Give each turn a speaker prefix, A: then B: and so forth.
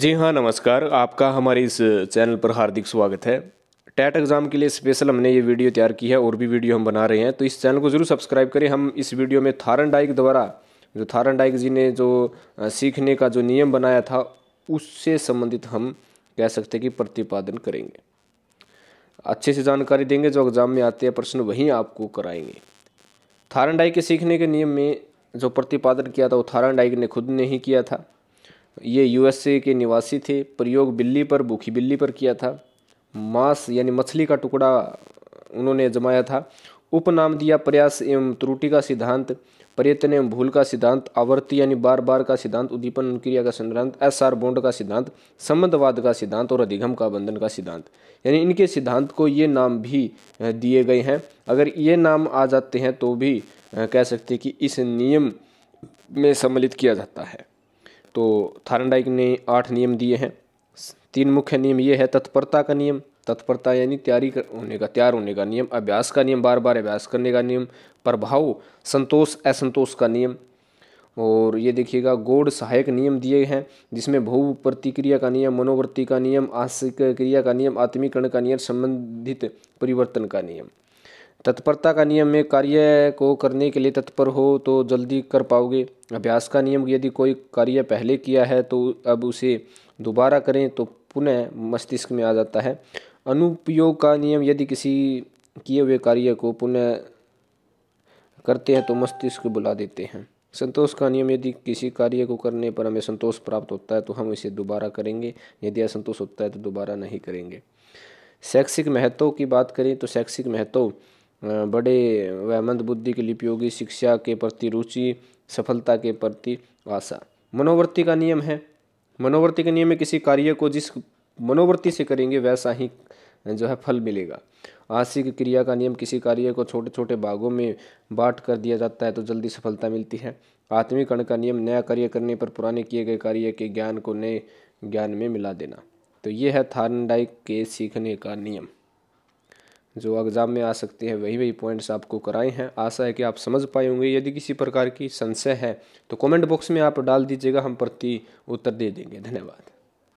A: जी हाँ नमस्कार आपका हमारे इस चैनल पर हार्दिक स्वागत है टैट एग्ज़ाम के लिए स्पेशल हमने ये वीडियो तैयार की है और भी वीडियो हम बना रहे हैं तो इस चैनल को ज़रूर सब्सक्राइब करें हम इस वीडियो में थारन डाइक द्वारा जो थारन डाइक जी ने जो सीखने का जो नियम बनाया था उससे संबंधित हम कह सकते हैं कि प्रतिपादन करेंगे अच्छे से जानकारी देंगे जो एग्ज़ाम में आते हैं प्रश्न वहीं आपको कराएंगे थारन डाइक के सीखने के नियम में जो प्रतिपादन किया था वो थारन डाइक ने खुद ने ही किया था ये यूएसए के निवासी थे प्रयोग बिल्ली पर भूखी बिल्ली पर किया था मांस यानी मछली का टुकड़ा उन्होंने जमाया था उपनाम दिया प्रयास एवं त्रुटि का सिद्धांत प्रयत्न एवं भूल का सिद्धांत आवर्ती यानी बार बार का सिद्धांत उद्दीपन क्रिया का सिद्धांत एस आर बोंड का सिद्धांत संबंधवाद का सिद्धांत और अधिगम का बंधन का सिद्धांत यानी इनके सिद्धांत को ये नाम भी दिए गए हैं अगर ये नाम आ जाते हैं तो भी कह सकते कि इस नियम में सम्मिलित किया जाता है तो थारनडाइक ने आठ नियम दिए हैं तीन मुख्य नियम ये है तत्परता का नियम तत्परता यानी तैयारी होने का तैयार होने का नियम अभ्यास का नियम बार बार अभ्यास करने का नियम प्रभाव संतोष असंतोष का नियम और ये देखिएगा गोड सहायक नियम दिए हैं जिसमें भू प्रतिक्रिया का नियम मनोवृत्ति का नियम आशिक क्रिया का नियम आत्मीकरण का नियम संबंधित परिवर्तन का नियम तत्परता का नियम में कार्य को करने के लिए तत्पर हो तो जल्दी कर पाओगे अभ्यास का नियम यदि कोई कार्य पहले किया है तो अब उसे दोबारा करें तो पुनः मस्तिष्क में आ जाता है अनुपयोग का नियम यदि किसी किए हुए कार्य को पुनः करते हैं तो मस्तिष्क बुला देते हैं संतोष का नियम यदि किसी कार्य को करने पर हमें संतोष प्राप्त होता है तो हम इसे दोबारा करेंगे यदि असंतोष होता है तो दोबारा नहीं करेंगे शैक्षिक महत्व की बात करें तो शैक्षिक महत्व बड़े व मंद बुद्धि के लिए योगी शिक्षा के प्रति रुचि सफलता के प्रति आशा मनोवृत्ति का नियम है मनोवृत्ति का नियम है किसी कार्य को जिस मनोवृत्ति से करेंगे वैसा ही जो है फल मिलेगा आशिक क्रिया का नियम किसी कार्य को छोटे छोटे भागों में बांट कर दिया जाता है तो जल्दी सफलता मिलती है आत्मीकरण का नियम नया कार्य करने पर पुराने किए गए कार्य के ज्ञान को नए ज्ञान में मिला देना तो ये है थारनडाइक के सीखने का नियम जो एग्ज़ाम में आ सकते हैं वही वही पॉइंट्स आपको कराए हैं आशा है कि आप समझ पाए होंगे यदि किसी प्रकार की संशय है तो कमेंट बॉक्स में आप डाल दीजिएगा हम प्रति उत्तर दे देंगे धन्यवाद